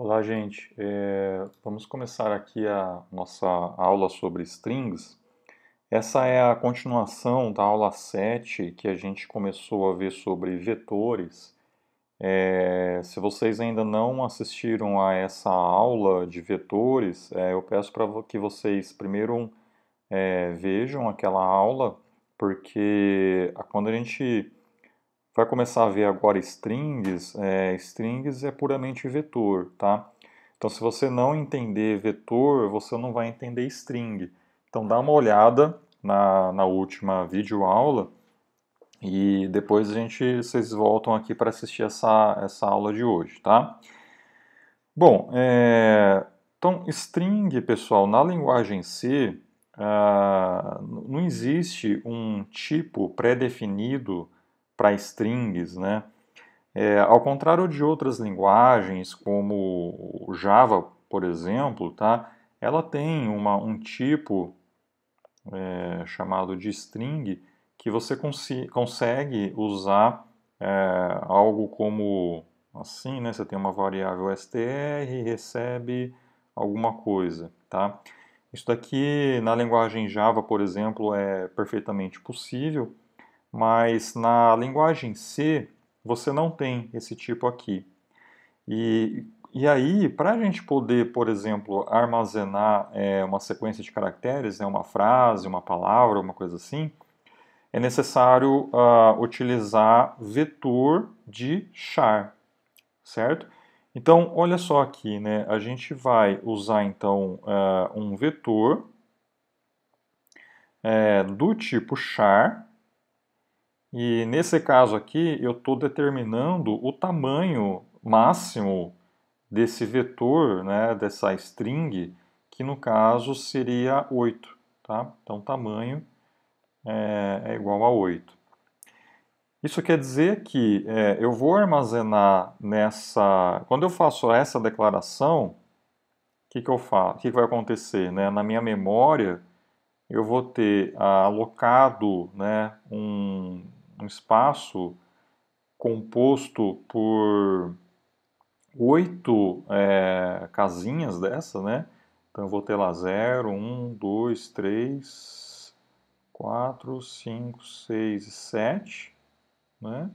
Olá, gente. É, vamos começar aqui a nossa aula sobre strings. Essa é a continuação da aula 7 que a gente começou a ver sobre vetores. É, se vocês ainda não assistiram a essa aula de vetores, é, eu peço para que vocês primeiro é, vejam aquela aula, porque quando a gente Vai começar a ver agora strings. É, strings é puramente vetor, tá? Então, se você não entender vetor, você não vai entender string. Então, dá uma olhada na, na última videoaula e depois a gente, vocês voltam aqui para assistir essa, essa aula de hoje, tá? Bom, é, então, string, pessoal, na linguagem C, ah, não existe um tipo pré-definido para strings, né? É, ao contrário de outras linguagens, como o Java, por exemplo, tá? ela tem uma, um tipo é, chamado de string que você consegue usar é, algo como assim, né? Você tem uma variável str e recebe alguma coisa, tá? Isso daqui na linguagem Java, por exemplo, é perfeitamente possível mas na linguagem C você não tem esse tipo aqui. E, e aí, para a gente poder, por exemplo, armazenar é, uma sequência de caracteres, né, uma frase, uma palavra, uma coisa assim, é necessário uh, utilizar vetor de char, certo? Então, olha só aqui, né? A gente vai usar, então, uh, um vetor é, do tipo char, e nesse caso aqui, eu estou determinando o tamanho máximo desse vetor, né, dessa string, que no caso seria 8. Tá? Então, tamanho é, é igual a 8. Isso quer dizer que é, eu vou armazenar nessa... Quando eu faço essa declaração, o que, que eu O que, que vai acontecer? Né? Na minha memória, eu vou ter alocado né, um, um espaço composto por oito é, casinhas dessa, né? Então eu vou ter lá 0, 1, 2, 3, 4, 5, 6 e 7, né?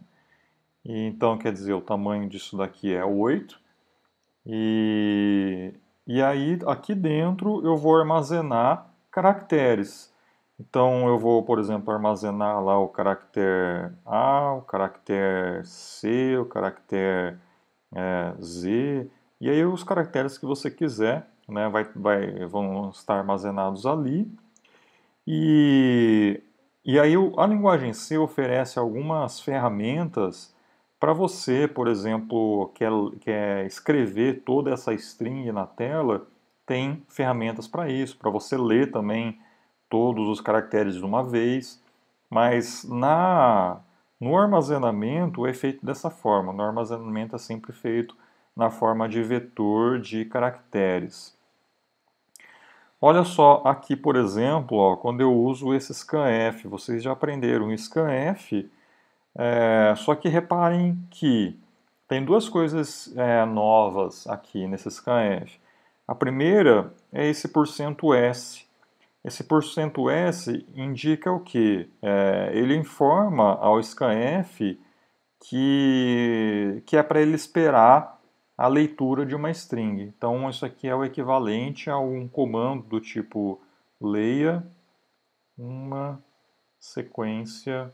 E, então quer dizer, o tamanho disso daqui é 8. E, e aí aqui dentro eu vou armazenar caracteres. Então eu vou, por exemplo, armazenar lá o caractere A, o caractere C, o caractere é, Z, e aí os caracteres que você quiser né, vai, vai, vão estar armazenados ali. E, e aí a linguagem C oferece algumas ferramentas para você, por exemplo, quer, quer escrever toda essa string na tela, tem ferramentas para isso, para você ler também todos os caracteres de uma vez, mas na no armazenamento o é feito dessa forma. No armazenamento é sempre feito na forma de vetor de caracteres. Olha só aqui, por exemplo, ó, quando eu uso esse scanf, vocês já aprenderam scanf, é, só que reparem que tem duas coisas é, novas aqui nesse scanf. A primeira é esse porcento %s esse porcento %S indica o que? É, ele informa ao ScanF que, que é para ele esperar a leitura de uma string. Então, isso aqui é o equivalente a um comando do tipo leia uma sequência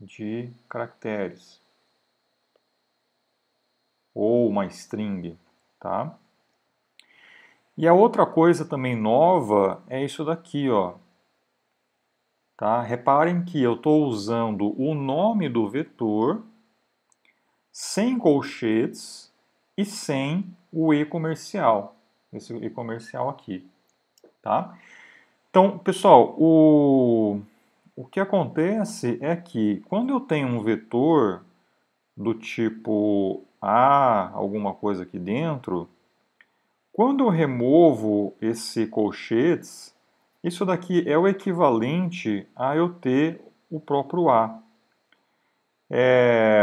de caracteres ou uma string, tá? E a outra coisa também nova é isso daqui, ó. Tá? Reparem que eu estou usando o nome do vetor sem colchetes e sem o e comercial, esse e comercial aqui, tá? Então, pessoal, o, o que acontece é que quando eu tenho um vetor do tipo A, alguma coisa aqui dentro, quando eu removo esse colchetes, isso daqui é o equivalente a eu ter o próprio A. É...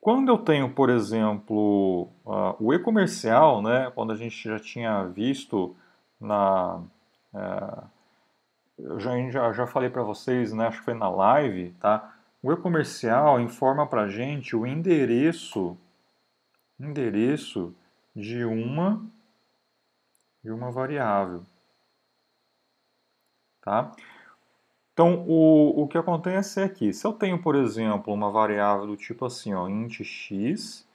Quando eu tenho, por exemplo, uh, o e-comercial, né, quando a gente já tinha visto na. Uh, eu já, já, já falei para vocês, né, acho que foi na live, tá? O e-comercial informa para a gente o endereço, endereço de uma de uma variável. Tá? Então, o, o que acontece é que, se eu tenho, por exemplo, uma variável do tipo assim, ó, int x,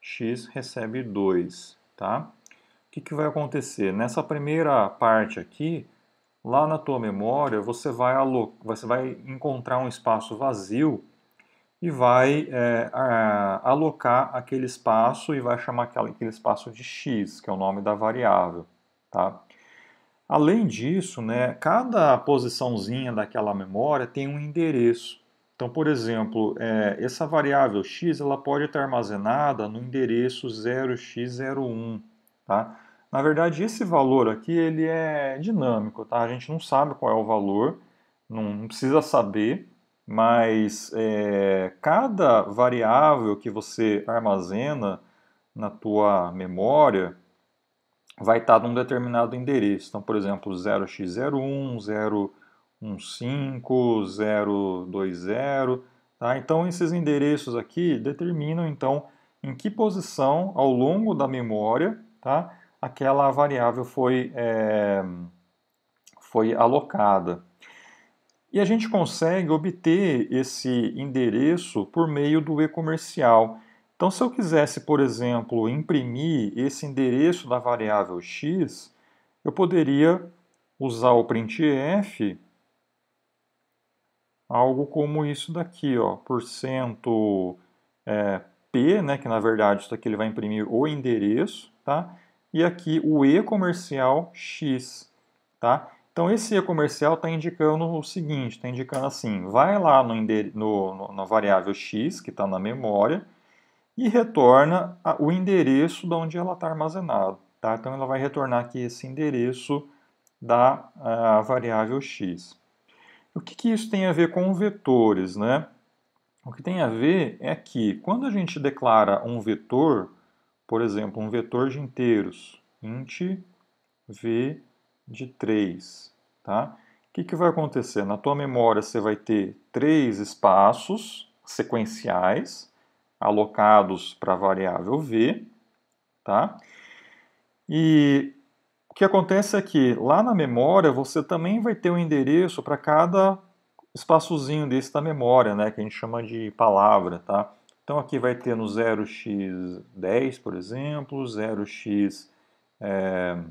x recebe 2, tá? O que, que vai acontecer? Nessa primeira parte aqui, lá na tua memória, você vai, você vai encontrar um espaço vazio e vai é, a, alocar aquele espaço e vai chamar aquele espaço de x, que é o nome da variável. Tá? Além disso, né, cada posiçãozinha daquela memória tem um endereço. Então, por exemplo, é, essa variável x ela pode estar armazenada no endereço 0x01. Tá? Na verdade, esse valor aqui ele é dinâmico, tá? a gente não sabe qual é o valor, não precisa saber, mas é, cada variável que você armazena na tua memória vai estar num determinado endereço. Então, por exemplo, 0x01, 015, 020. Tá? Então, esses endereços aqui determinam então em que posição ao longo da memória tá? aquela variável foi, é, foi alocada. E a gente consegue obter esse endereço por meio do e-comercial. Então, se eu quisesse, por exemplo, imprimir esse endereço da variável x, eu poderia usar o printf, algo como isso daqui, ó, porcento é, p, né, que na verdade isso aqui ele vai imprimir o endereço, tá? E aqui o e comercial x, tá? Então esse comercial está indicando o seguinte, está indicando assim, vai lá no, no, no na variável x que está na memória e retorna a, o endereço de onde ela está armazenada. Tá? Então ela vai retornar aqui esse endereço da a, variável x. O que, que isso tem a ver com vetores? Né? O que tem a ver é que quando a gente declara um vetor, por exemplo, um vetor de inteiros, int v de 3. Tá? O que, que vai acontecer? Na tua memória você vai ter três espaços sequenciais alocados para a variável v. Tá? E o que acontece é que lá na memória você também vai ter um endereço para cada espaçozinho desse da memória, né, que a gente chama de palavra, tá? Então aqui vai ter no 0x10, por exemplo, 0x é, eh,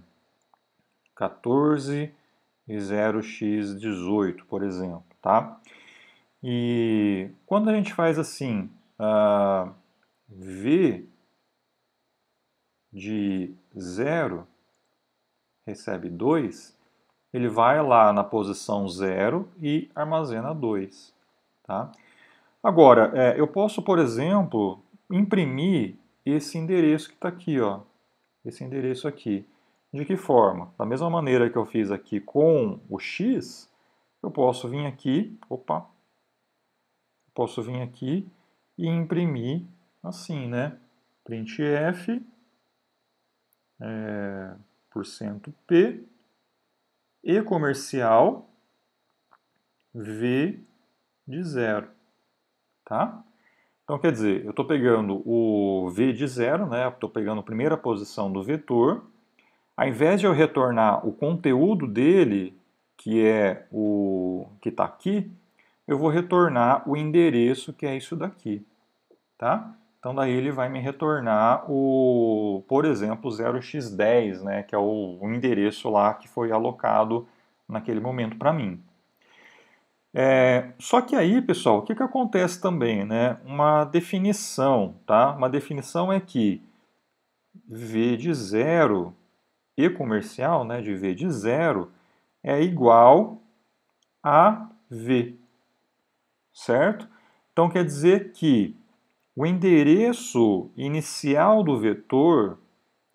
14 e 0x18, por exemplo, tá? E quando a gente faz assim, uh, v de 0 recebe 2, ele vai lá na posição 0 e armazena 2. Tá? Agora, é, eu posso, por exemplo, imprimir esse endereço que está aqui, ó, esse endereço aqui. De que forma? Da mesma maneira que eu fiz aqui com o x, eu posso vir aqui, opa, posso vir aqui e imprimir assim, né? Print F, é, porcento %P, e comercial, V de zero, tá? Então, quer dizer, eu estou pegando o V de zero, né? Estou pegando a primeira posição do vetor, ao invés de eu retornar o conteúdo dele, que é o que está aqui, eu vou retornar o endereço, que é isso daqui. Tá? Então daí ele vai me retornar o, por exemplo, 0x10, né, que é o, endereço lá que foi alocado naquele momento para mim. É, só que aí, pessoal, o que, que acontece também? Né? Uma definição, tá? Uma definição é que v de zero e comercial, né, de V de zero, é igual a V, certo? Então quer dizer que o endereço inicial do vetor,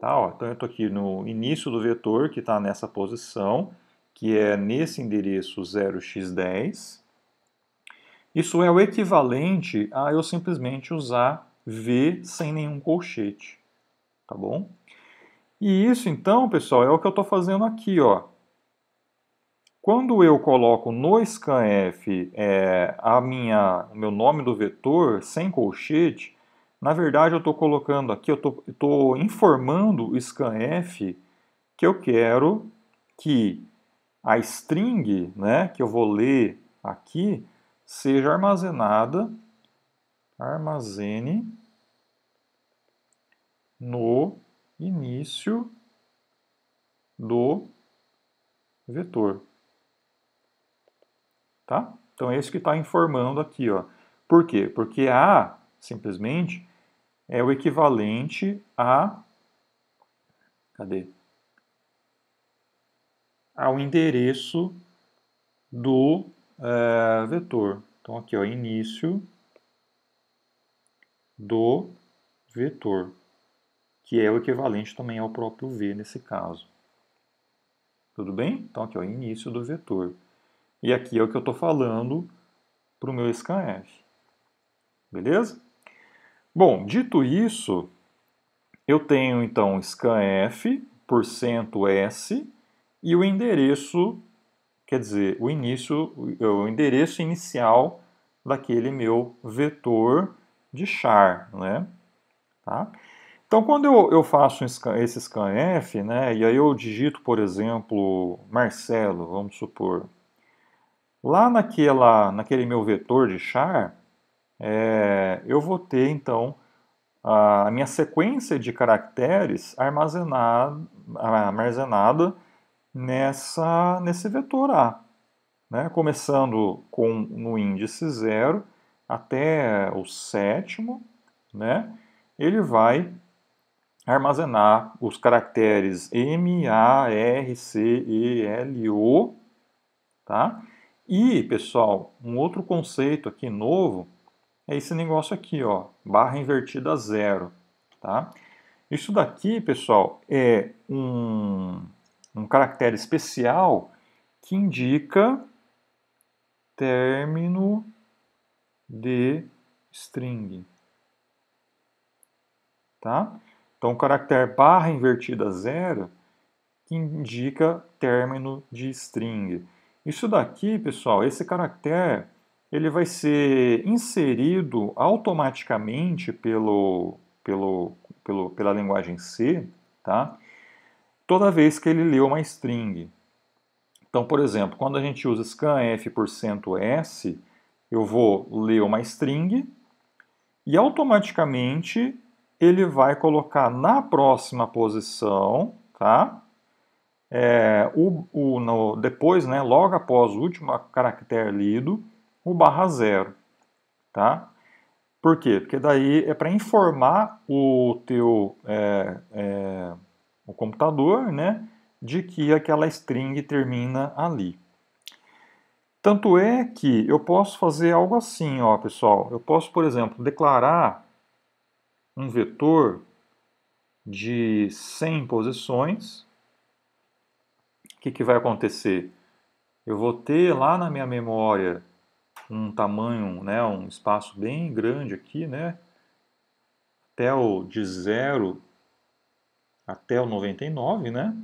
tá, ó, então eu estou aqui no início do vetor, que está nessa posição, que é nesse endereço 0x10, isso é o equivalente a eu simplesmente usar V sem nenhum colchete, tá bom? E isso então, pessoal, é o que eu estou fazendo aqui. Ó. Quando eu coloco no scanf é, a minha, o meu nome do vetor sem colchete, na verdade eu estou colocando aqui, eu estou informando o scanf que eu quero que a string né, que eu vou ler aqui seja armazenada, armazene no início do vetor. Tá? Então é isso que está informando aqui. Ó. Por quê? Porque A, simplesmente, é o equivalente a... Cadê? Ao endereço do é, vetor. Então aqui, ó, início do vetor que é o equivalente também ao próprio v nesse caso. Tudo bem? Então aqui é o início do vetor. E aqui é o que eu estou falando para o meu scanf. Beleza? Bom, dito isso, eu tenho então scanf por %s e o endereço, quer dizer, o início, o endereço inicial daquele meu vetor de char, né? Tá? Então, quando eu, eu faço esse scanf, né, e aí eu digito, por exemplo, Marcelo, vamos supor, lá naquela, naquele meu vetor de char, é, eu vou ter, então, a minha sequência de caracteres armazenada, armazenada nessa, nesse vetor A. Né? Começando com no índice 0 até o sétimo, né? ele vai armazenar os caracteres M, A, R, C, E, L, O. Tá? E, pessoal, um outro conceito aqui novo é esse negócio aqui, ó, barra invertida zero. Tá? Isso daqui, pessoal, é um, um caractere especial que indica término de string. Tá? Então, o caractere barra invertida zero indica término de string. Isso daqui, pessoal, esse caractere ele vai ser inserido automaticamente pelo, pelo, pelo, pela linguagem C, tá? toda vez que ele lê uma string. Então, por exemplo, quando a gente usa scanf %s, eu vou ler uma string e automaticamente ele vai colocar na próxima posição, tá? É, o, o, no, depois, né, logo após o último caractere lido, o barra zero, tá? Por quê? Porque daí é para informar o teu é, é, o computador, né, de que aquela string termina ali. Tanto é que eu posso fazer algo assim, ó, pessoal. Eu posso, por exemplo, declarar um vetor de 100 posições, o que, que vai acontecer? Eu vou ter lá na minha memória um tamanho, né, um espaço bem grande aqui, né, até o de 0 até o 99, né?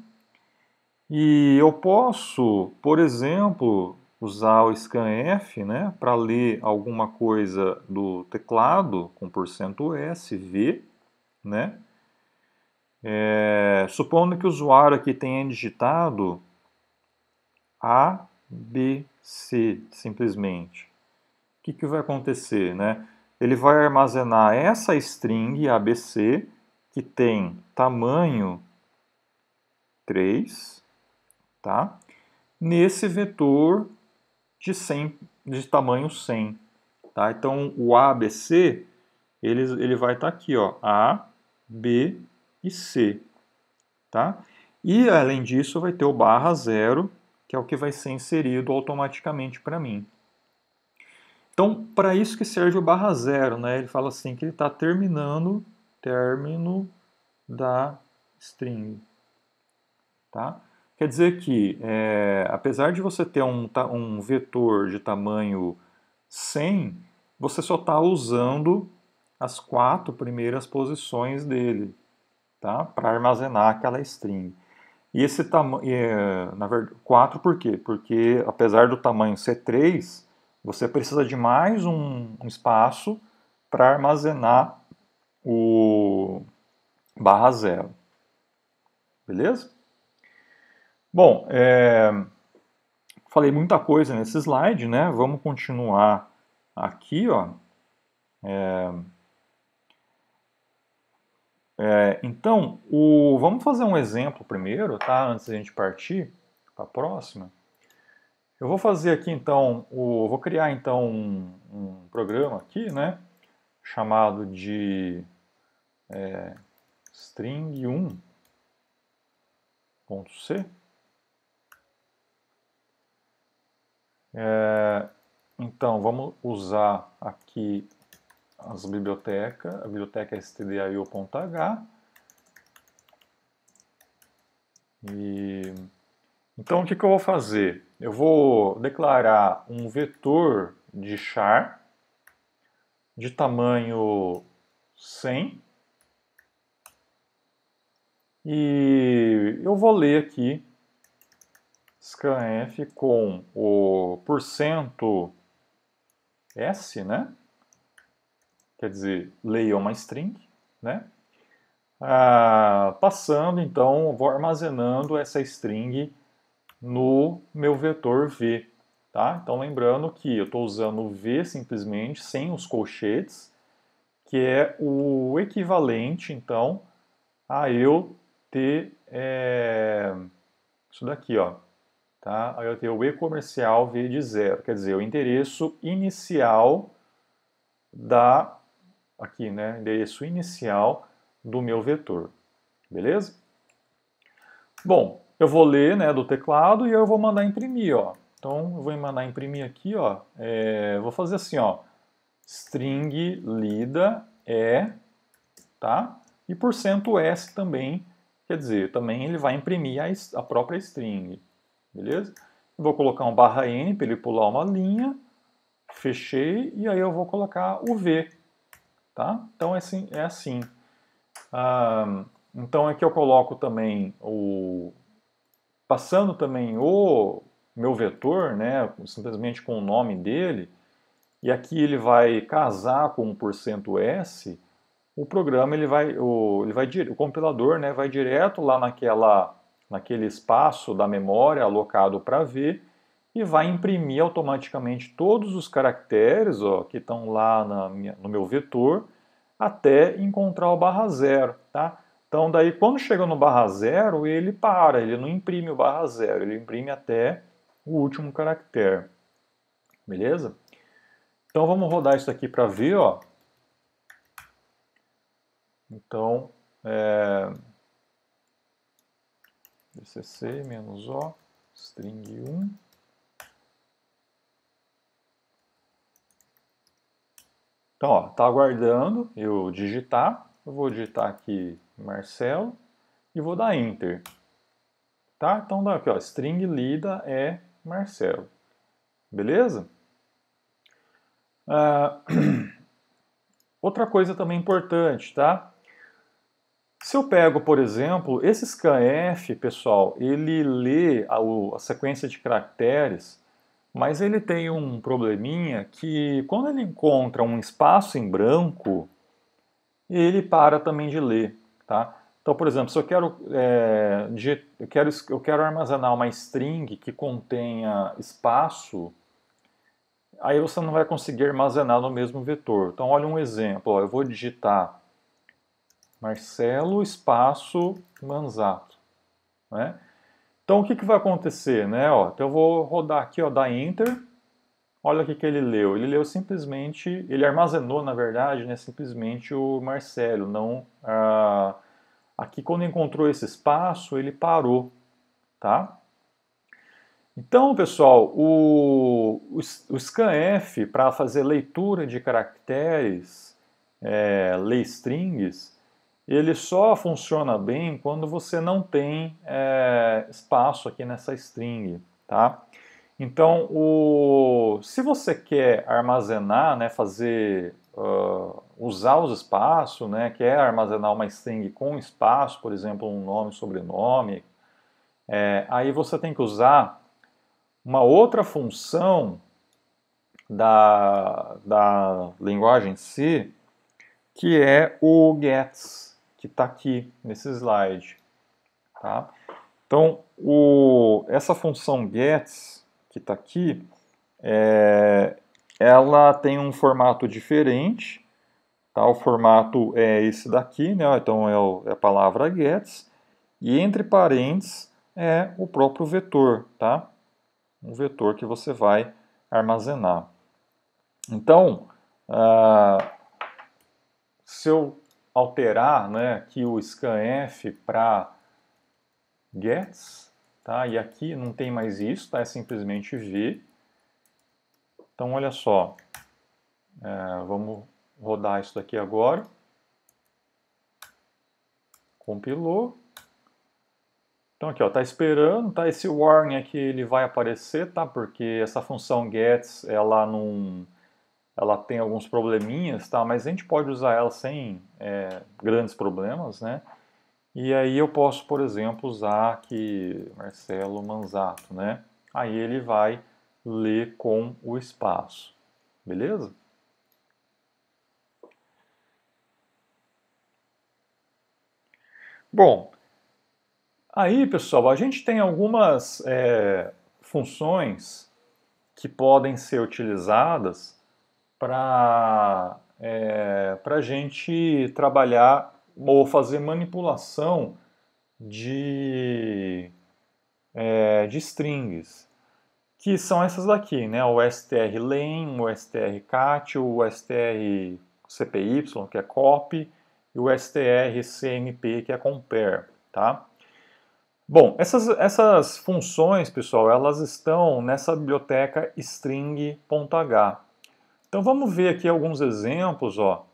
E eu posso, por exemplo, usar o scanf né, para ler alguma coisa do teclado com %s, v, né? É, supondo que o usuário aqui tenha digitado A, B, C, simplesmente. O que, que vai acontecer, né? Ele vai armazenar essa string ABC que tem tamanho 3, tá? Nesse vetor de 100, de tamanho 100. Tá? Então, o ABC, ele, ele vai estar tá aqui, ó, A, B e C. Tá? E, além disso, vai ter o barra zero, que é o que vai ser inserido automaticamente para mim. Então, para isso que serve o barra zero, né? Ele fala assim que ele está terminando, término da string, tá? Quer dizer que, é, apesar de você ter um, um vetor de tamanho 100, você só está usando as quatro primeiras posições dele tá? para armazenar aquela string. E esse tamanho, é, na verdade, 4 por quê? Porque apesar do tamanho ser 3, você precisa de mais um, um espaço para armazenar o barra zero. Beleza? Bom, é, falei muita coisa nesse slide, né? Vamos continuar aqui, ó. É, é, então, o, vamos fazer um exemplo primeiro, tá? Antes da gente partir para a próxima. Eu vou fazer aqui então, o, vou criar então um, um, programa aqui, né? Chamado de é, string1.c É, então, vamos usar aqui as bibliotecas, a biblioteca é stdio.h. E, então, o que, que eu vou fazer? Eu vou declarar um vetor de char de tamanho 100 e eu vou ler aqui scanf com o porcento %s, né? Quer dizer, leia uma string, né? Ah, passando, então, vou armazenando essa string no meu vetor v, tá? Então, lembrando que eu estou usando o v simplesmente, sem os colchetes, que é o equivalente, então, a eu ter é, isso daqui, ó, Tá? Aí eu tenho o E comercial V de zero, quer dizer, o endereço inicial da aqui, né, endereço inicial do meu vetor. Beleza? Bom, eu vou ler, né, do teclado e eu vou mandar imprimir, ó. Então eu vou mandar imprimir aqui, ó. É, vou fazer assim, ó. String lida é, tá? E por cento %s também, quer dizer, também ele vai imprimir a, a própria string beleza? Vou colocar um barra N para ele pular uma linha, fechei, e aí eu vou colocar o V, tá? Então é assim. É assim. então aqui é eu coloco também o... Passando também o meu vetor, né, simplesmente com o nome dele, e aqui ele vai casar com o porcento %s, o programa ele vai, o, ele vai, o compilador né, vai direto lá naquela naquele espaço da memória alocado para ver e vai imprimir automaticamente todos os caracteres ó, que estão lá na, no meu vetor até encontrar o barra zero, tá? Então, daí, quando chega no barra zero, ele para, ele não imprime o barra zero, ele imprime até o último caractere. Beleza? Então, vamos rodar isso aqui para ver, ó. Então, é, dcc menos o string 1 então ó tá aguardando eu digitar eu vou digitar aqui Marcelo e vou dar enter tá então dá aqui ó string lida é Marcelo beleza ah, outra coisa também importante tá se eu pego, por exemplo, esse scanf, pessoal, ele lê a, a, sequência de caracteres, mas ele tem um probleminha que quando ele encontra um espaço em branco, ele para também de ler, tá? Então, por exemplo, se eu quero, é, eu quero, eu quero armazenar uma string que contenha espaço, aí você não vai conseguir armazenar no mesmo vetor. Então, olha um exemplo, ó, eu vou digitar Marcelo Espaço Manzato. Né? Então o que, que vai acontecer? Né? Ó, então eu vou rodar aqui, ó, dar Enter. Olha o que, que ele leu. Ele leu simplesmente, ele armazenou, na verdade, né, simplesmente o Marcelo. Não, ah, aqui quando encontrou esse espaço, ele parou. Tá? Então, pessoal, o, o, scanf para fazer leitura de caracteres, é, strings, ele só funciona bem quando você não tem é, espaço aqui nessa string, tá? Então, o, se você quer armazenar, né, fazer, uh, usar os espaços, né, quer armazenar uma string com espaço, por exemplo, um nome, sobrenome, é, aí você tem que usar uma outra função da, da linguagem C, que é o gets, que está aqui nesse slide. Tá? Então, o, essa função gets que está aqui, é, ela tem um formato diferente. Tá? O formato é esse daqui, né? então é, o, é a palavra gets, e entre parênteses é o próprio vetor, tá? um vetor que você vai armazenar. Então, ah, se eu alterar né, aqui o scanf para gets, tá? e aqui não tem mais isso, tá? é simplesmente v. Então olha só, é, vamos rodar isso daqui agora. Compilou. Então aqui, ó, tá esperando, tá? Esse warning aqui ele vai aparecer, tá? Porque essa função gets, ela não ela tem alguns probleminhas, tá? Mas a gente pode usar ela sem é, grandes problemas, né? E aí eu posso, por exemplo, usar aqui Marcelo Manzato, né? Aí ele vai ler com o espaço, beleza? Bom, aí pessoal, a gente tem algumas é, funções que podem ser utilizadas para é, a gente trabalhar ou fazer manipulação de, é, de strings, que são essas daqui, né? o strlen, o strcat, o strcpy, que é copy, e o strcmp, que é compare. Tá? Bom, essas, essas funções, pessoal, elas estão nessa biblioteca string.h. Então vamos ver aqui alguns exemplos, ó,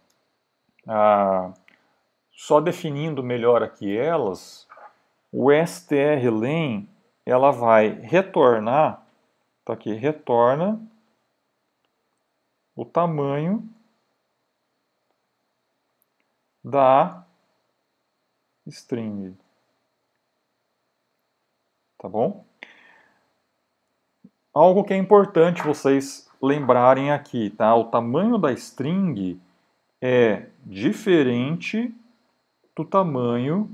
ah, só definindo melhor aqui elas, o strlen ela vai retornar, tá aqui, retorna o tamanho da string. Tá bom? Algo que é importante vocês lembrarem aqui, tá? O tamanho da string é diferente do tamanho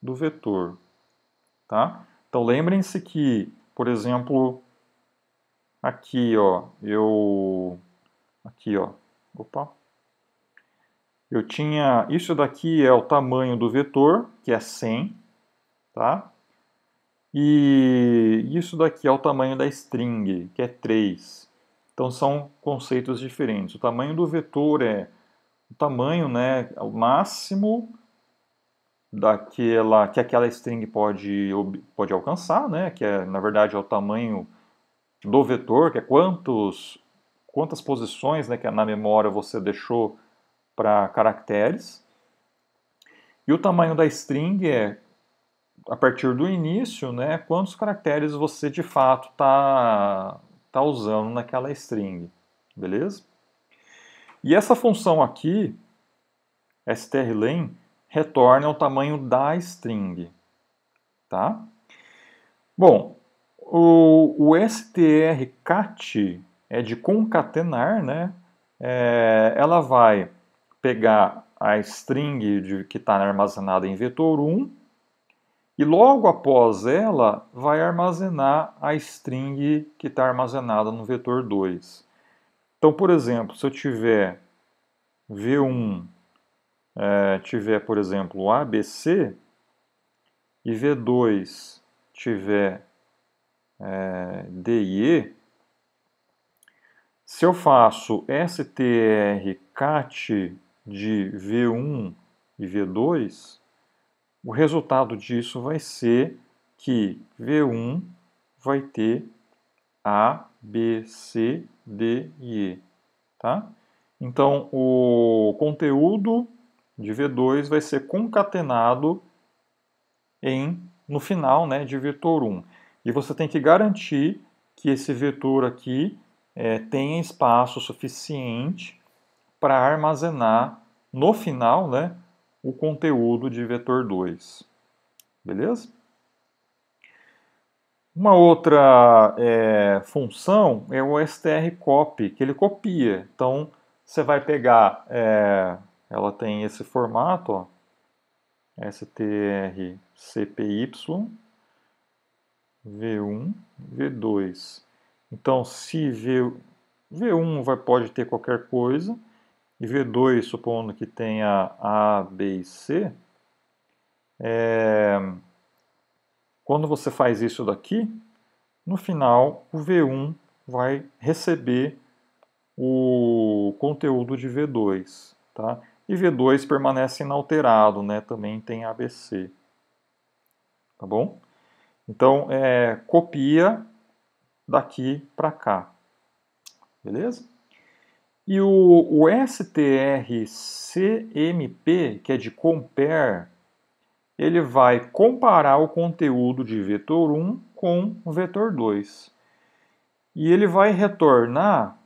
do vetor, tá? Então lembrem-se que, por exemplo, aqui, ó, eu aqui, ó, opa. Eu tinha, isso daqui é o tamanho do vetor, que é 100, tá? E isso daqui é o tamanho da string, que é 3. Então são conceitos diferentes. O tamanho do vetor é o tamanho, né, o máximo daquela que aquela string pode, pode alcançar, né, que é, na verdade é o tamanho do vetor, que é quantos quantas posições, né, que na memória você deixou para caracteres. E o tamanho da string é a partir do início, né, quantos caracteres você de fato está está usando naquela string, beleza? E essa função aqui, strlen, retorna o tamanho da string, tá? Bom, o, o strcat é de concatenar, né? É, ela vai pegar a string de, que está armazenada em vetor 1 e logo após ela, vai armazenar a string que está armazenada no vetor 2. Então, por exemplo, se eu tiver V1, é, tiver, por exemplo, ABC, e V2 tiver é, DIE, se eu faço str cat de V1 e V2, o resultado disso vai ser que V1 vai ter A, B, C, D e E. Tá? Então, o conteúdo de V2 vai ser concatenado em, no final né, de vetor 1. E você tem que garantir que esse vetor aqui é, tenha espaço suficiente para armazenar no final né, o conteúdo de vetor 2. Beleza? Uma outra é, função é o strcopy, que ele copia. Então, você vai pegar, é, ela tem esse formato, strcpy, v1, v2. Então, se v, v1 vai, pode ter qualquer coisa, e V2, supondo que tenha A, B e C, é... quando você faz isso daqui, no final o V1 vai receber o conteúdo de V2, tá? E V2 permanece inalterado, né? Também tem ABC, tá bom? Então, é, copia daqui para cá, beleza? E o, o STRCMP, que é de compare, ele vai comparar o conteúdo de vetor 1 com o vetor 2. E ele vai retornar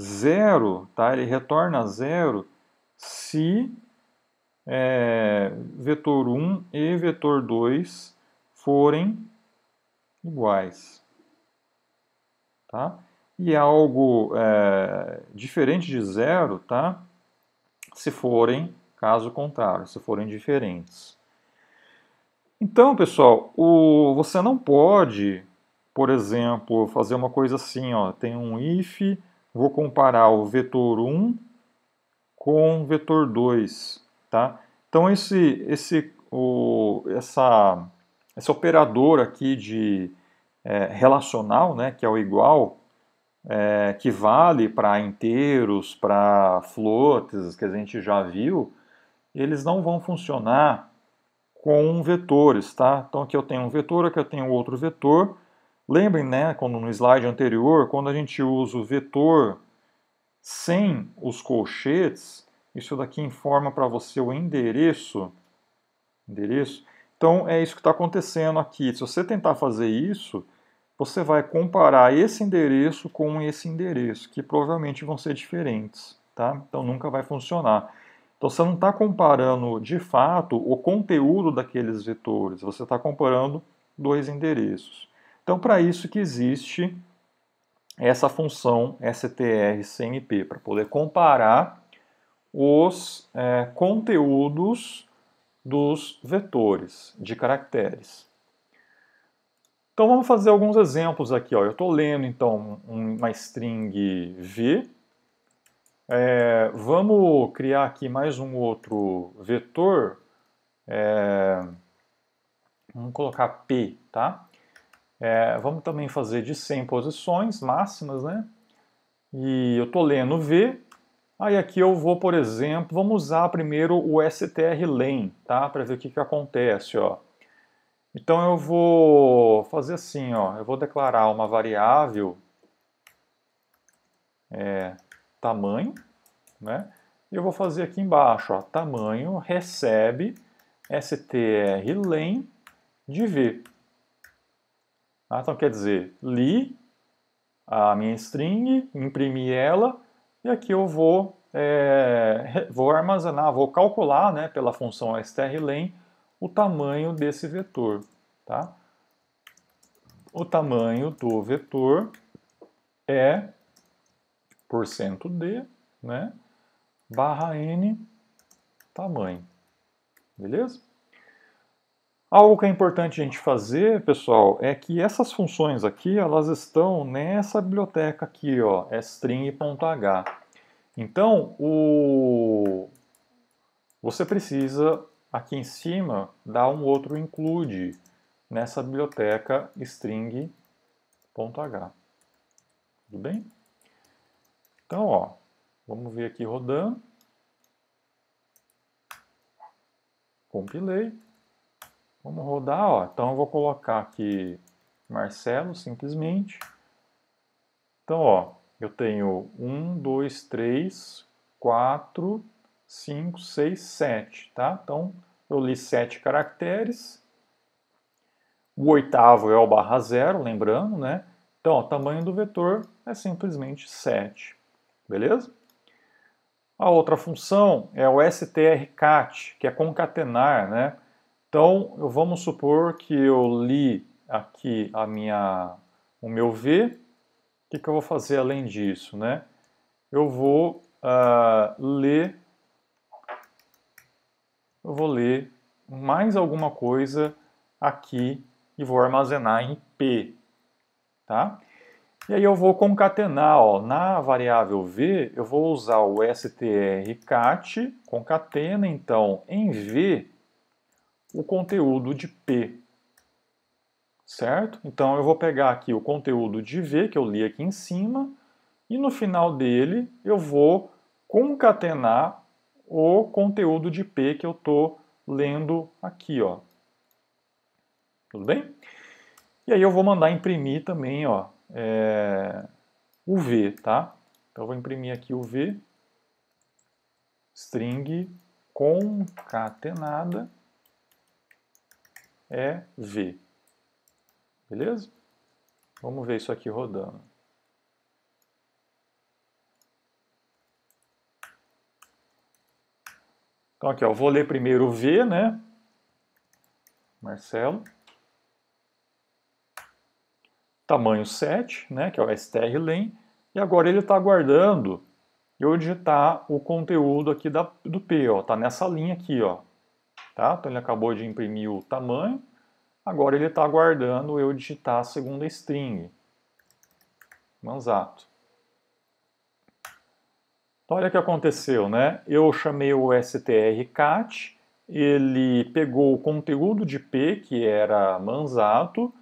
zero, tá? ele retorna zero se é, vetor 1 e vetor 2 forem iguais. Tá? e é algo é, diferente de zero, tá? Se forem caso contrário, se forem diferentes. Então, pessoal, o, você não pode, por exemplo, fazer uma coisa assim, ó, tem um if, vou comparar o vetor 1 com o vetor 2, tá? Então esse esse o, essa esse operador aqui de é, relacional, né, que é o igual, é, que vale para inteiros, para floats, que a gente já viu, eles não vão funcionar com vetores, tá? Então aqui eu tenho um vetor, aqui eu tenho outro vetor. Lembrem, né, quando no slide anterior, quando a gente usa o vetor sem os colchetes, isso daqui informa para você o endereço, endereço. Então é isso que está acontecendo aqui. Se você tentar fazer isso, você vai comparar esse endereço com esse endereço, que provavelmente vão ser diferentes, tá? Então nunca vai funcionar. Então você não está comparando de fato o conteúdo daqueles vetores, você está comparando dois endereços. Então para isso que existe essa função strcmp, para poder comparar os é, conteúdos dos vetores de caracteres. Então vamos fazer alguns exemplos aqui. Ó. Eu estou lendo então uma string v. É, vamos criar aqui mais um outro vetor. É, vamos colocar p, tá? É, vamos também fazer de 100 posições máximas, né? E eu estou lendo v. Aí aqui eu vou, por exemplo, vamos usar primeiro o strlen, tá? Para ver o que, que acontece, ó. Então eu vou fazer assim, ó, eu vou declarar uma variável é, tamanho, né? E eu vou fazer aqui embaixo, ó, tamanho recebe strlen de v. Ah, então quer dizer, li a minha string, imprimi ela, e aqui eu vou, é, vou armazenar, vou calcular né, pela função strlen o tamanho desse vetor, tá? O tamanho do vetor é por cento d, né, barra n tamanho, beleza? Algo que é importante a gente fazer, pessoal, é que essas funções aqui, elas estão nessa biblioteca aqui, ó, string.h. Então, o... você precisa Aqui em cima dá um outro include nessa biblioteca string.h. Tudo bem? Então, ó, vamos ver aqui rodando. Compilei. Vamos rodar, ó. Então eu vou colocar aqui Marcelo, simplesmente. Então, ó, eu tenho 1, 2, 3, 4, 5, 6, 7, tá? Então, eu li 7 caracteres. O oitavo é o barra zero, lembrando, né? Então, o tamanho do vetor é simplesmente 7, beleza? A outra função é o strcat, que é concatenar, né? Então, vamos supor que eu li aqui a minha, o meu v, o que, que eu vou fazer além disso, né? Eu vou uh, ler eu vou ler mais alguma coisa aqui e vou armazenar em P. Tá? E aí eu vou concatenar, ó, na variável V, eu vou usar o strcat, concatena, então, em V, o conteúdo de P. Certo? Então eu vou pegar aqui o conteúdo de V, que eu li aqui em cima, e no final dele eu vou concatenar o conteúdo de P que eu estou lendo aqui, ó. Tudo bem? E aí eu vou mandar imprimir também, ó, é, o V, tá? Então eu vou imprimir aqui o V, string concatenada é V. Beleza? Vamos ver isso aqui rodando. Então aqui, ó, eu vou ler primeiro o V, né? Marcelo. Tamanho 7, né, que é o strlen, e agora ele está aguardando eu digitar o conteúdo aqui da, do P, ó, tá nessa linha aqui, ó. Tá? Então ele acabou de imprimir o tamanho, agora ele está aguardando eu digitar a segunda string. Manzato. Então, olha o que aconteceu, né? Eu chamei o strcat, ele pegou o conteúdo de P, que era Manzato,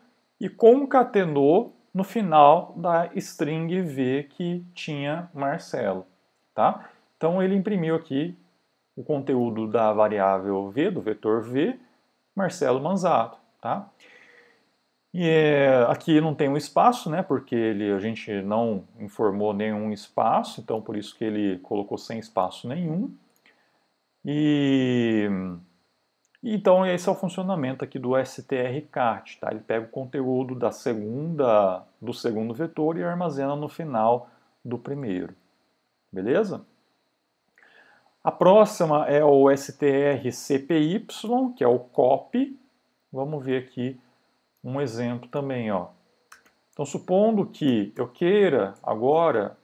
e concatenou no final da string V que tinha Marcelo, tá? Então, ele imprimiu aqui o conteúdo da variável V, do vetor V, Marcelo Manzato, tá? E é, aqui não tem um espaço, né? Porque ele, a gente não informou nenhum espaço, então por isso que ele colocou sem espaço nenhum. E então esse é o funcionamento aqui do strcat, tá? Ele pega o conteúdo da segunda do segundo vetor e armazena no final do primeiro. Beleza? A próxima é o strcpy, que é o copy. Vamos ver aqui um exemplo também. Ó. Então, supondo que eu queira agora,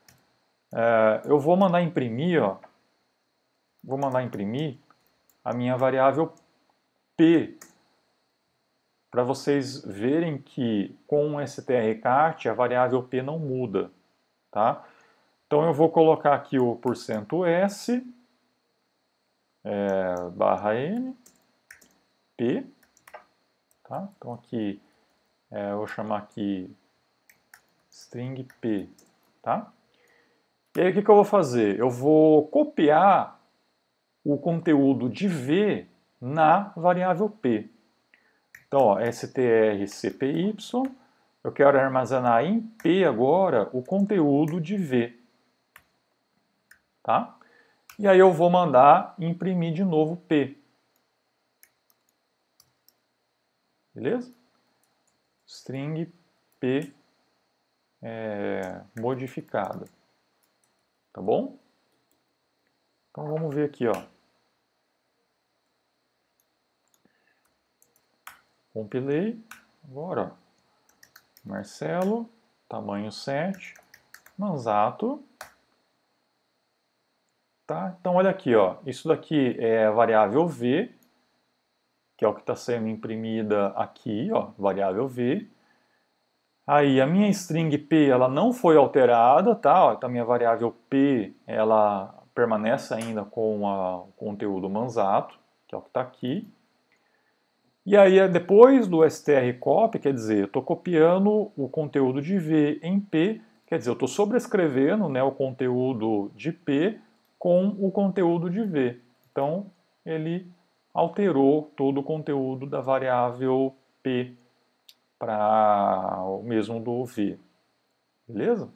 é, eu vou mandar imprimir, ó, vou mandar imprimir a minha variável P, para vocês verem que com o strcart a variável P não muda. Tá? Então eu vou colocar aqui o %s é, barra n, p, tá? Então aqui é, eu vou chamar aqui string p, tá? E aí o que, que eu vou fazer? Eu vou copiar o conteúdo de v na variável p. Então, ó, strcpy, eu quero armazenar em p agora o conteúdo de v, tá? E aí eu vou mandar imprimir de novo p. Beleza? string p é, modificada. Tá bom? Então vamos ver aqui, ó. Compilei. Agora, ó. Marcelo, tamanho 7, Manzato. Tá? Então olha aqui, ó. Isso daqui é a variável v, que é o que está sendo imprimida aqui, ó, variável v. Aí a minha string p ela não foi alterada, tá? Ó, então a minha variável p ela permanece ainda com a, o conteúdo manzato, que é o que está aqui. E aí é, depois do str copy, quer dizer, eu estou copiando o conteúdo de v em p, quer dizer, eu estou sobrescrevendo né, o conteúdo de p com o conteúdo de v. Então ele alterou todo o conteúdo da variável P para o mesmo do V. Beleza?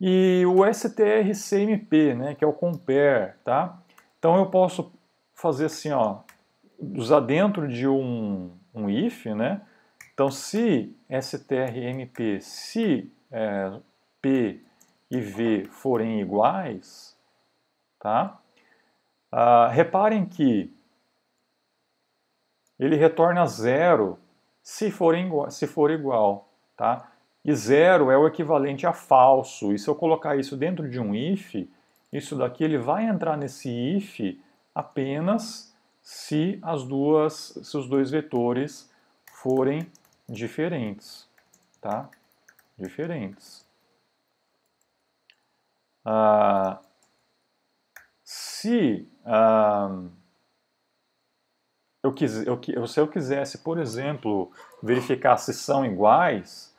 E o strcmp, né, que é o compare, tá? Então eu posso fazer assim, ó, usar dentro de um, um if, né? Então se strmp, se é, p e v forem iguais, tá? Ah, reparem que ele retorna zero se for, igual, se for igual, tá? E zero é o equivalente a falso. E se eu colocar isso dentro de um if, isso daqui ele vai entrar nesse if apenas se as duas, se os dois vetores forem diferentes, tá? Diferentes. Ah, se, ah, eu quis, eu, se eu quisesse, por exemplo, verificar se são iguais,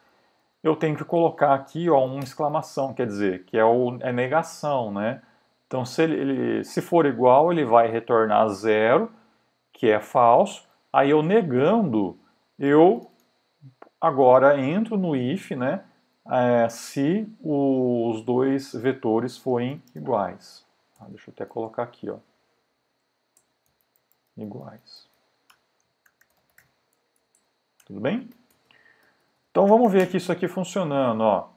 eu tenho que colocar aqui ó, uma exclamação, quer dizer, que é, o, é negação, né? Então, se, ele, ele, se for igual, ele vai retornar zero, que é falso. Aí, eu negando, eu agora entro no if, né? É, se os dois vetores forem iguais. Ah, deixa eu até colocar aqui, ó. Iguais. Tudo bem? Então vamos ver aqui isso aqui funcionando, ó.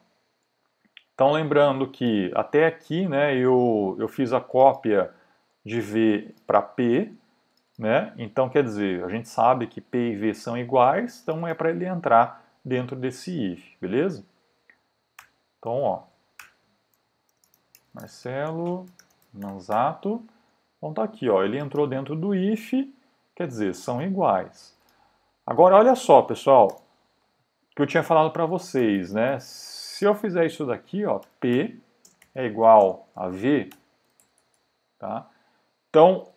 Então lembrando que até aqui, né, eu, eu fiz a cópia de V para P, né? Então quer dizer, a gente sabe que P e V são iguais, então é para ele entrar dentro desse if, beleza? Então, ó, Marcelo Nanzato. Então tá aqui, ó, ele entrou dentro do if, quer dizer, são iguais. Agora olha só, pessoal, que eu tinha falado para vocês, né? Se eu fizer isso daqui, ó, P é igual a V, tá? Então,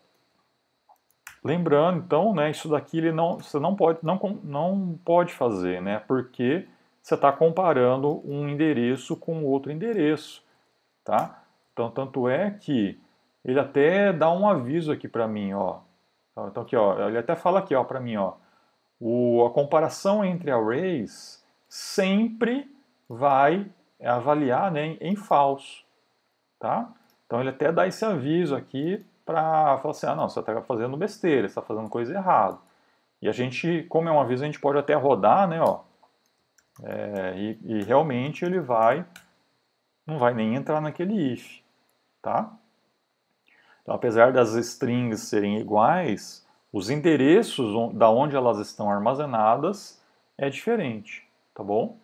lembrando, então, né, isso daqui ele não, você não pode, não, não pode fazer, né? Porque você está comparando um endereço com outro endereço, tá? Então, tanto é que ele até dá um aviso aqui para mim, ó. Então aqui, ó, ele até fala aqui, ó, para mim, ó, o, a comparação entre arrays sempre vai avaliar, né, em falso, tá? Então ele até dá esse aviso aqui para falar assim, ah, não, você está fazendo besteira, está fazendo coisa errada. E a gente, como é um aviso, a gente pode até rodar, né, ó, é, e, e realmente ele vai, não vai nem entrar naquele if tá? Então, apesar das strings serem iguais, os endereços da onde elas estão armazenadas é diferente, tá bom?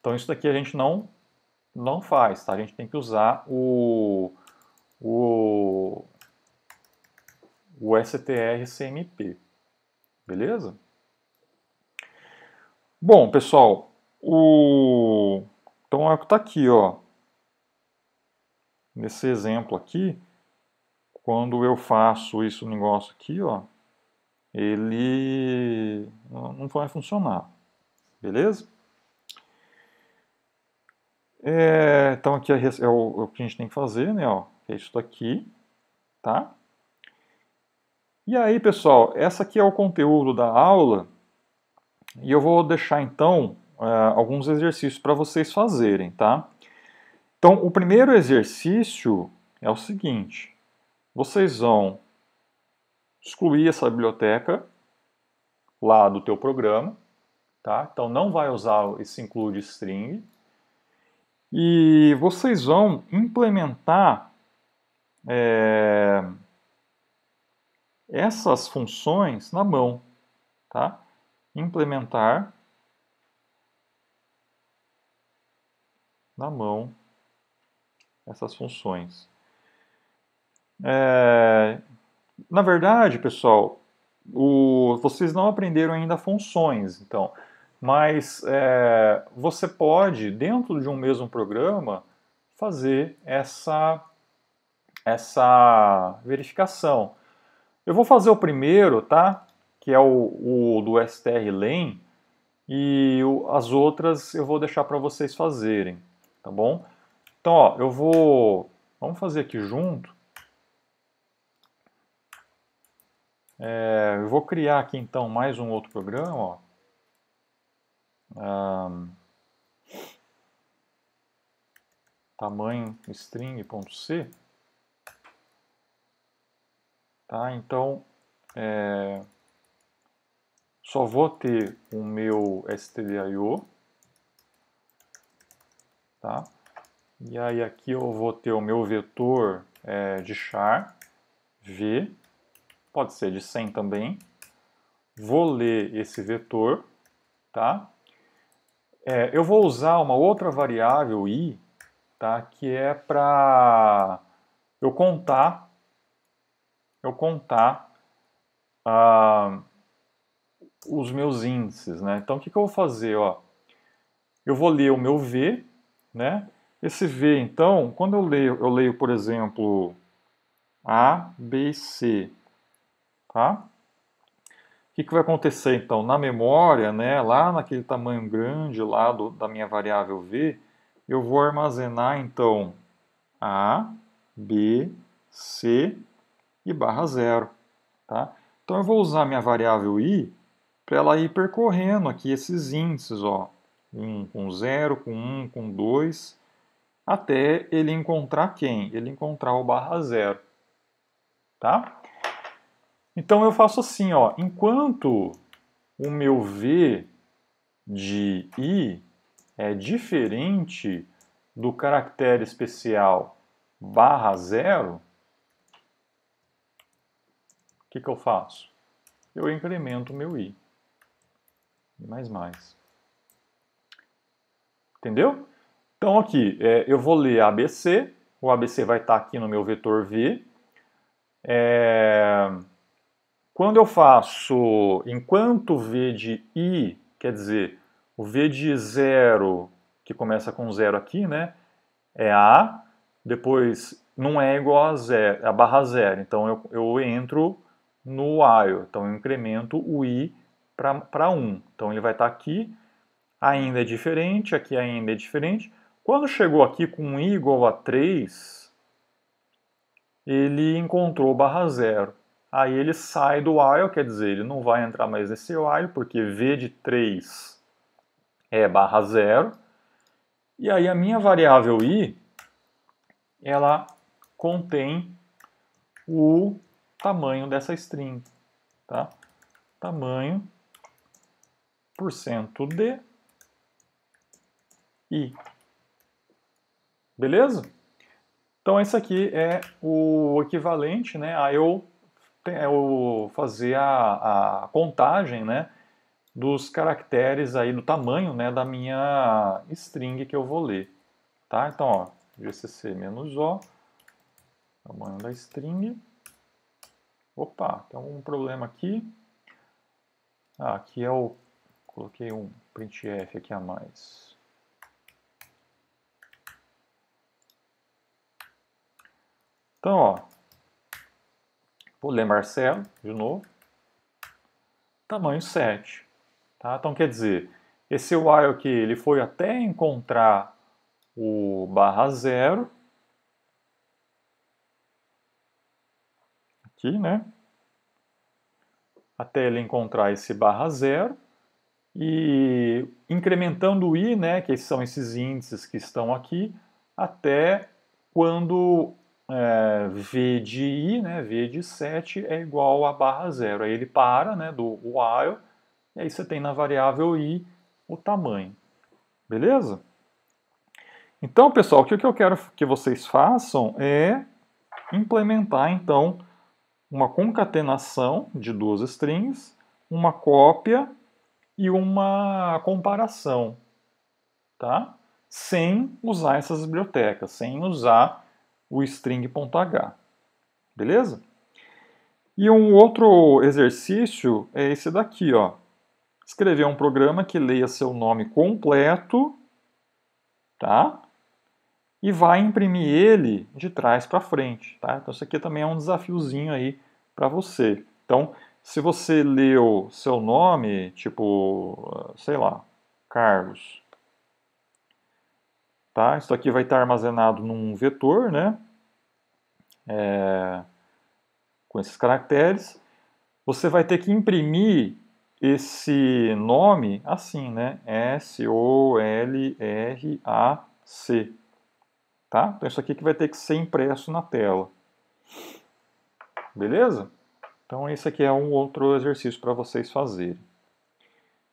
Então isso daqui a gente não não faz, tá? A gente tem que usar o o, o STR-CMP, beleza? Bom, pessoal, o então está aqui, ó nesse exemplo aqui, quando eu faço isso negócio aqui, ó, ele não vai funcionar, beleza? É, então aqui é, é, o, é, o, que a gente tem que fazer, né, ó, é isso daqui, tá? E aí, pessoal, essa aqui é o conteúdo da aula, e eu vou deixar então é, alguns exercícios para vocês fazerem, tá? Então, o primeiro exercício é o seguinte: vocês vão excluir essa biblioteca lá do teu programa, tá? Então não vai usar esse include string e vocês vão implementar é, essas funções na mão, tá? Implementar na mão essas funções. É, na verdade, pessoal, o, vocês não aprenderam ainda funções, então, mas é, você pode, dentro de um mesmo programa, fazer essa, essa verificação. Eu vou fazer o primeiro, tá? Que é o, o do strlen e o, as outras eu vou deixar para vocês fazerem, tá bom? Então, ó, eu vou... Vamos fazer aqui junto. É, eu vou criar aqui, então, mais um outro programa, ó. Um, tamanho string.c tá? Então, é, só vou ter o meu stdio, tá? E aí aqui eu vou ter o meu vetor é, de char, v, pode ser de 100 também. Vou ler esse vetor, tá? É, eu vou usar uma outra variável i, tá? Que é para eu contar, eu contar ah, os meus índices, né? Então o que, que eu vou fazer, ó? Eu vou ler o meu v, né? Esse V, então, quando eu leio, eu leio, por exemplo, A, B, C, tá? O que, que vai acontecer, então? Na memória, né, lá naquele tamanho grande lá do, da minha variável V, eu vou armazenar, então, A, B, C e barra zero, tá? Então, eu vou usar minha variável I para ela ir percorrendo aqui esses índices, ó. 1 com 0, com 1, com 2 até ele encontrar quem? Ele encontrar o barra zero, tá? Então eu faço assim, ó, enquanto o meu v de i é diferente do caractere especial barra zero, o que, que eu faço? Eu incremento o meu i. E mais mais. Entendeu? Então aqui, é, eu vou ler ABC, o ABC vai estar tá aqui no meu vetor V. É, quando eu faço, enquanto V de I, quer dizer, o V de zero que começa com zero aqui, né, é A, depois não é igual a, zero, a barra zero, então eu, eu entro no while, então eu incremento o i para 1. Um. Então ele vai estar tá aqui, ainda é diferente, aqui ainda é diferente, quando chegou aqui com i igual a 3, ele encontrou barra zero. Aí ele sai do while, quer dizer, ele não vai entrar mais nesse while, porque v de 3 é barra zero. E aí a minha variável i, ela contém o tamanho dessa string, tá? Tamanho por cento de i. Beleza? Então esse aqui é o equivalente né, a eu, eu é fazer a, a contagem né, dos caracteres aí, do tamanho né, da minha string que eu vou ler. Tá? Então, ó, gcc-o, tamanho da string. Opa, tem algum problema aqui. Ah, aqui é o... coloquei um printf aqui a mais. Então, ó, vou ler Marcelo de novo. Tamanho 7. Tá? Então, quer dizer, esse while aqui, ele foi até encontrar o barra zero. Aqui, né? Até ele encontrar esse barra zero. E incrementando o i, né, que são esses índices que estão aqui, até quando é, v de i, né, v de 7 é igual a barra zero. Aí ele para né, do while, e aí você tem na variável i o tamanho. Beleza? Então, pessoal, o que eu quero que vocês façam é implementar, então, uma concatenação de duas strings, uma cópia e uma comparação, tá? Sem usar essas bibliotecas, sem usar o string.h. Beleza? E um outro exercício é esse daqui, ó. Escrever um programa que leia seu nome completo, tá? E vai imprimir ele de trás para frente, tá? Então isso aqui também é um desafiozinho aí para você. Então, se você leu seu nome, tipo, sei lá, Carlos, Tá? Isso aqui vai estar armazenado num vetor, né? É, com esses caracteres. Você vai ter que imprimir esse nome assim, né? S-O-L-R-A-C. Tá? Então isso aqui que vai ter que ser impresso na tela. Beleza? Então esse aqui é um outro exercício para vocês fazerem.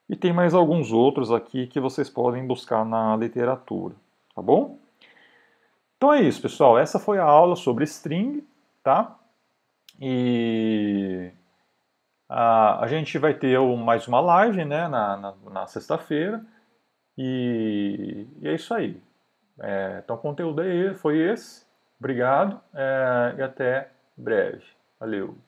E tem mais alguns outros aqui que vocês podem buscar na literatura tá bom? Então é isso, pessoal. Essa foi a aula sobre string, tá? E a, a gente vai ter mais uma live, né, na, na, na sexta-feira. E, e, é isso aí. É, então o conteúdo aí é foi esse. Obrigado é, e até breve. Valeu.